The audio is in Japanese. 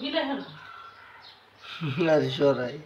गिले है ना अरे शोर आई